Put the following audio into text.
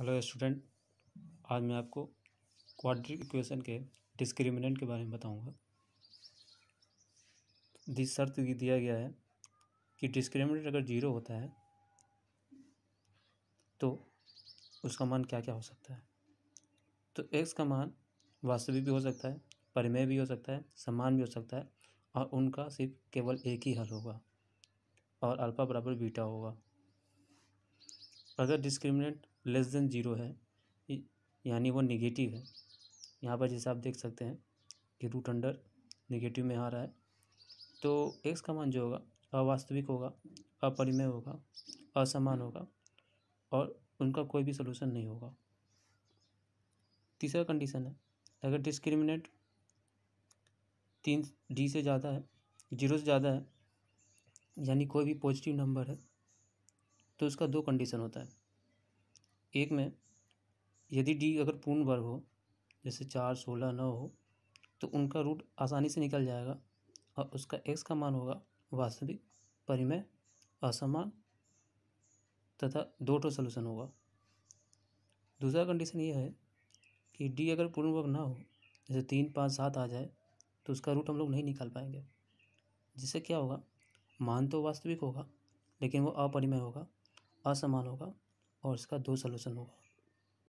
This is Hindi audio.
हेलो स्टूडेंट आज मैं आपको क्वाड्रिक इक्वेशन के डिस्क्रिमिनेंट के बारे में बताऊंगा दी शर्त दिया गया है कि डिस्क्रिमिनेंट अगर जीरो होता है तो उसका मान क्या क्या हो सकता है तो एक्स का मान वास्तविक भी हो सकता है परिमेय भी हो सकता है समान भी हो सकता है और उनका सिर्फ केवल एक ही हल होगा और अल्फ़ा बराबर बीटा होगा अगर डिस्क्रिमिनेंट लेस देन ज़ीरो है यानी वो निगेटिव है यहाँ पर जैसे आप देख सकते हैं कि रूट अंडर निगेटिव में आ रहा है तो एक्स का मान जो होगा अवास्तविक होगा अपरिमय होगा असमान होगा और उनका कोई भी सलूशन नहीं होगा तीसरा कंडीशन है अगर डिस्क्रिमिनेट तीन डी से ज़्यादा है जीरो से ज़्यादा है यानी कोई भी पॉजिटिव नंबर है तो उसका दो कंडीशन होता है एक में यदि डी अगर पूर्ण वर्ग हो जैसे चार सोलह नौ हो तो उनका रूट आसानी से निकल जाएगा और उसका एक्स का मान होगा वास्तविक परिमय असमान तथा दो टो सोल्यूशन होगा दूसरा कंडीशन ये है कि डी अगर पूर्ण वर्ग ना हो जैसे तीन पाँच सात आ जाए तो उसका रूट हम लोग नहीं निकाल पाएंगे जिससे क्या होगा मान तो वास्तविक होगा लेकिन वो अपरिमय होगा असमान होगा और इसका दो सोलूशन होगा